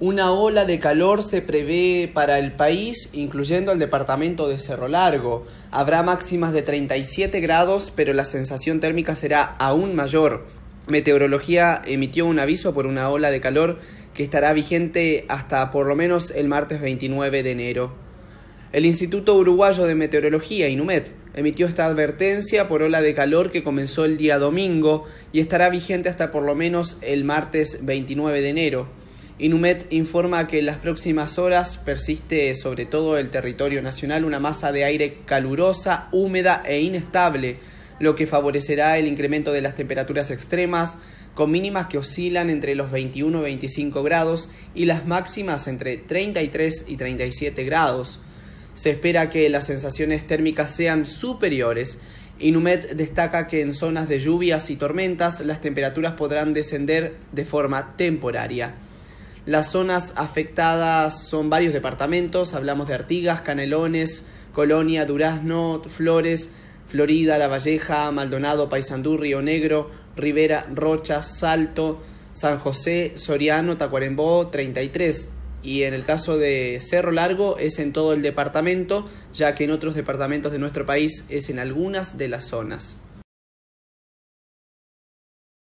Una ola de calor se prevé para el país, incluyendo el departamento de Cerro Largo. Habrá máximas de 37 grados, pero la sensación térmica será aún mayor. Meteorología emitió un aviso por una ola de calor que estará vigente hasta por lo menos el martes 29 de enero. El Instituto Uruguayo de Meteorología, INUMET, emitió esta advertencia por ola de calor que comenzó el día domingo y estará vigente hasta por lo menos el martes 29 de enero. Inumet informa que en las próximas horas persiste sobre todo el territorio nacional una masa de aire calurosa, húmeda e inestable, lo que favorecerá el incremento de las temperaturas extremas, con mínimas que oscilan entre los 21 y 25 grados y las máximas entre 33 y 37 grados. Se espera que las sensaciones térmicas sean superiores. Inumet destaca que en zonas de lluvias y tormentas las temperaturas podrán descender de forma temporaria. Las zonas afectadas son varios departamentos, hablamos de Artigas, Canelones, Colonia, Durazno, Flores, Florida, La Valleja, Maldonado, Paysandú, Río Negro, Rivera, Rocha, Salto, San José, Soriano, Tacuarembó, 33. Y en el caso de Cerro Largo es en todo el departamento, ya que en otros departamentos de nuestro país es en algunas de las zonas.